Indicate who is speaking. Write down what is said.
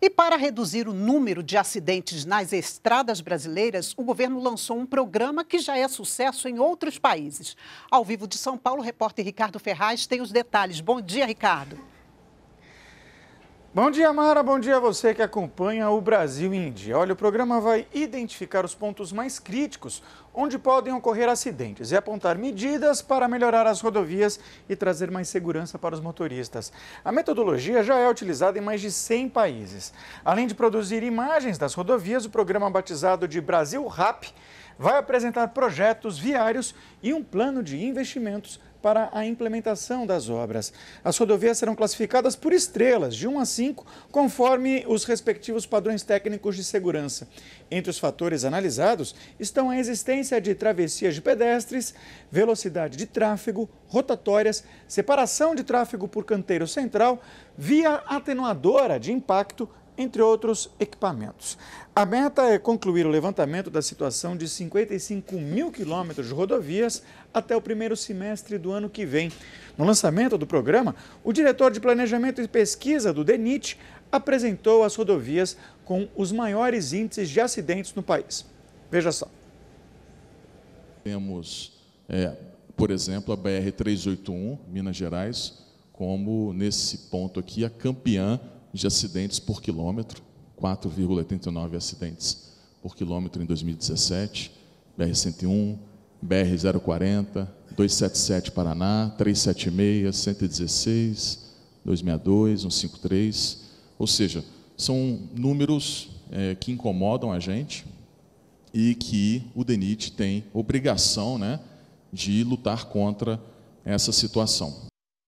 Speaker 1: E para reduzir o número de acidentes nas estradas brasileiras, o governo lançou um programa que já é sucesso em outros países. Ao vivo de São Paulo, o repórter Ricardo Ferraz tem os detalhes. Bom dia, Ricardo. Bom
Speaker 2: dia, Mara. Bom dia a você que acompanha o Brasil Índia. Olha, o programa vai identificar os pontos mais críticos onde podem ocorrer acidentes e apontar medidas para melhorar as rodovias e trazer mais segurança para os motoristas. A metodologia já é utilizada em mais de 100 países. Além de produzir imagens das rodovias, o programa batizado de Brasil Rap vai apresentar projetos viários e um plano de investimentos para a implementação das obras. As rodovias serão classificadas por estrelas, de 1 a 5, conforme os respectivos padrões técnicos de segurança. Entre os fatores analisados estão a existência de travessias de pedestres, velocidade de tráfego, rotatórias, separação de tráfego por canteiro central, via atenuadora de impacto entre outros equipamentos. A meta é concluir o levantamento da situação de 55 mil quilômetros de rodovias até o primeiro semestre do ano que vem. No lançamento do programa, o diretor de Planejamento e Pesquisa do DENIT apresentou as rodovias com os maiores índices de acidentes no país. Veja só.
Speaker 3: Temos, é, por exemplo, a BR-381, Minas Gerais, como nesse ponto aqui, a campeã de acidentes por quilômetro, 4,89 acidentes por quilômetro em 2017, BR-101, BR-040, 277 Paraná, 376, 116, 262, 153. Ou seja, são números é, que incomodam a gente e que o DENIT tem obrigação né, de lutar contra essa situação.